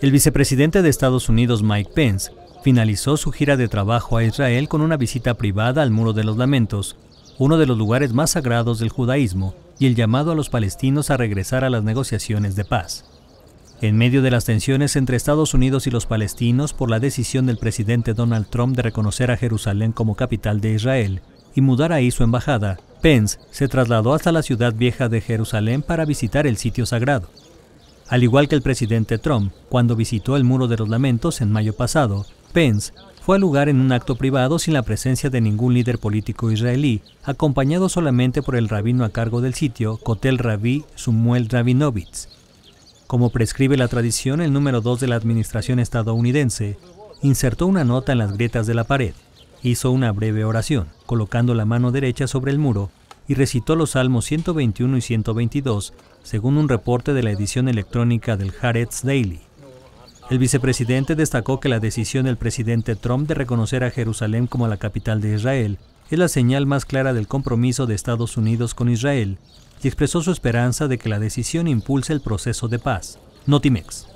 El vicepresidente de Estados Unidos Mike Pence finalizó su gira de trabajo a Israel con una visita privada al Muro de los Lamentos, uno de los lugares más sagrados del judaísmo, y el llamado a los palestinos a regresar a las negociaciones de paz. En medio de las tensiones entre Estados Unidos y los palestinos por la decisión del presidente Donald Trump de reconocer a Jerusalén como capital de Israel y mudar ahí su embajada, Pence se trasladó hasta la ciudad vieja de Jerusalén para visitar el sitio sagrado. Al igual que el presidente Trump, cuando visitó el Muro de los Lamentos en mayo pasado, Pence fue al lugar en un acto privado sin la presencia de ningún líder político israelí, acompañado solamente por el rabino a cargo del sitio, Kotel Rabbi Sumuel Rabinovitz. Como prescribe la tradición, el número 2 de la administración estadounidense insertó una nota en las grietas de la pared, hizo una breve oración, colocando la mano derecha sobre el muro y recitó los Salmos 121 y 122, según un reporte de la edición electrónica del Haaretz Daily. El vicepresidente destacó que la decisión del presidente Trump de reconocer a Jerusalén como la capital de Israel es la señal más clara del compromiso de Estados Unidos con Israel y expresó su esperanza de que la decisión impulse el proceso de paz. Notimex.